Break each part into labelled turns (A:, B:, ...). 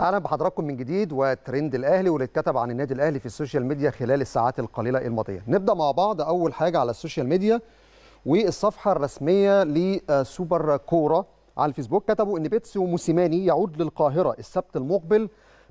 A: اهلا بحضراتكم من جديد وترند الاهلي واللي اتكتب عن النادي الاهلي في السوشيال ميديا خلال الساعات القليله الماضيه نبدا مع بعض اول حاجه على السوشيال ميديا والصفحه الرسميه لسوبر كوره على الفيسبوك كتبوا ان بيتسي وموسيماني يعود للقاهره السبت المقبل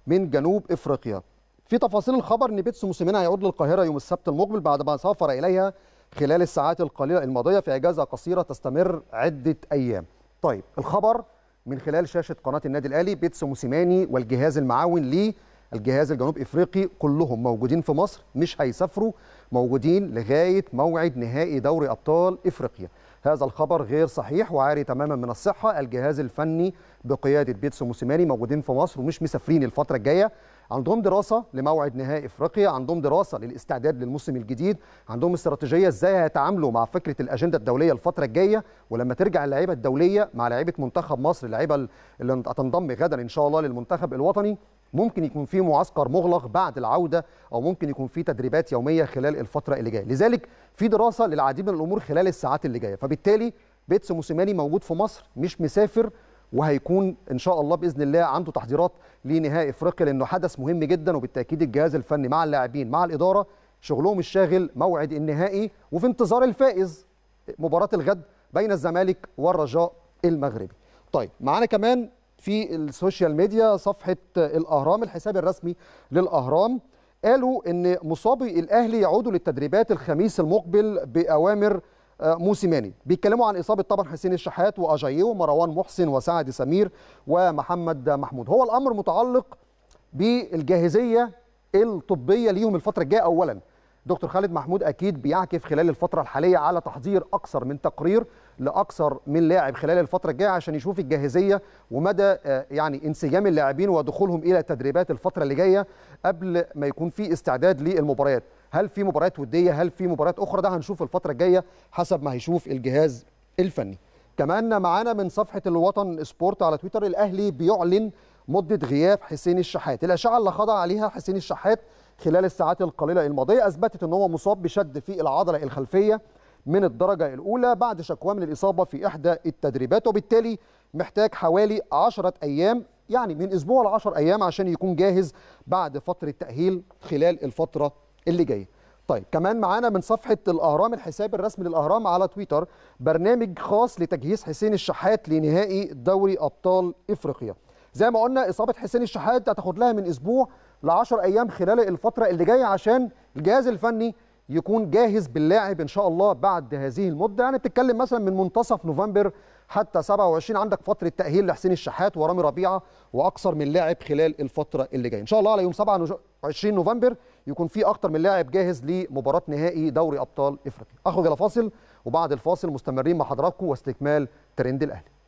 A: من جنوب افريقيا في تفاصيل الخبر ان بيتسي موسيماني هيعود للقاهره يوم السبت المقبل بعد ما سافر اليها خلال الساعات القليله الماضيه في اجازه قصيره تستمر عده ايام طيب الخبر من خلال شاشه قناه النادي الاهلي بيتسو موسيماني والجهاز المعاون ليه الجهاز الجنوب افريقي كلهم موجودين في مصر مش هيسافروا موجودين لغايه موعد نهائي دوري ابطال افريقيا هذا الخبر غير صحيح وعاري تماما من الصحه الجهاز الفني بقياده بيتسو موسيماني موجودين في مصر ومش مسافرين الفتره الجايه عندهم دراسه لموعد نهائي افريقيا عندهم دراسه للاستعداد للموسم الجديد عندهم استراتيجيه ازاي هيتعاملوا مع فكره الاجنده الدوليه الفتره الجايه ولما ترجع اللعيبه الدوليه مع لعيبه منتخب مصر اللعيبه اللي هتنضم غدا ان شاء الله للمنتخب الوطني ممكن يكون في معسكر مغلق بعد العوده او ممكن يكون في تدريبات يوميه خلال الفتره اللي جايه لذلك في دراسه للعديد من الامور خلال الساعات اللي جايه فبالتالي بيتس موسيماني موجود في مصر مش مسافر وهيكون ان شاء الله باذن الله عنده تحضيرات لنهائي افريقيا لانه حدث مهم جدا وبالتاكيد الجهاز الفني مع اللاعبين مع الاداره شغلهم الشاغل موعد النهائي وفي انتظار الفائز مباراه الغد بين الزمالك والرجاء المغربي. طيب معانا كمان في السوشيال ميديا صفحه الاهرام الحساب الرسمي للاهرام قالوا ان مصابي الاهلي يعودوا للتدريبات الخميس المقبل باوامر موسيماني بيتكلموا عن اصابه طبعا حسين الشحات واجاييه ومروان محسن وسعد سمير ومحمد محمود هو الامر متعلق بالجاهزيه الطبيه ليهم الفتره الجايه اولا دكتور خالد محمود اكيد بيعكف خلال الفتره الحاليه على تحضير اكثر من تقرير لاكثر من لاعب خلال الفتره الجايه عشان يشوف الجاهزيه ومدى آه، يعني انسجام اللاعبين ودخولهم الى تدريبات الفتره اللي جايه قبل ما يكون في استعداد للمباريات هل في مباريات وديه هل في مباريات اخرى ده هنشوف الفتره الجايه حسب ما هيشوف الجهاز الفني كمان معانا من صفحه الوطن سبورت على تويتر الاهلي بيعلن مده غياب حسين الشحات الاشعه اللي خضع عليها حسين الشحات خلال الساعات القليله الماضيه اثبتت ان هو مصاب بشد في العضله الخلفيه من الدرجه الاولى بعد شكواه من الاصابه في احدى التدريبات وبالتالي محتاج حوالي 10 ايام يعني من اسبوع ل 10 ايام عشان يكون جاهز بعد فتره تاهيل خلال الفتره اللي جايه طيب كمان معانا من صفحه الاهرام الحساب الرسمي للاهرام على تويتر برنامج خاص لتجهيز حسين الشحات لنهائي دوري ابطال افريقيا زي ما قلنا اصابه حسين الشحات هتاخد لها من اسبوع ل 10 ايام خلال الفتره اللي جايه عشان الجهاز الفني يكون جاهز باللاعب ان شاء الله بعد هذه المده يعني بتتكلم مثلا من منتصف نوفمبر حتى 27 عندك فتره تاهيل لحسين الشحات ورامي ربيعه واكثر من لاعب خلال الفتره اللي جايه ان شاء الله على يوم 27 نوفمبر يكون في اكثر من لاعب جاهز لمباراه نهائي دوري ابطال افريقيا اخرج الى فاصل وبعد الفاصل مستمرين مع حضراتكم واستكمال ترند الاهلي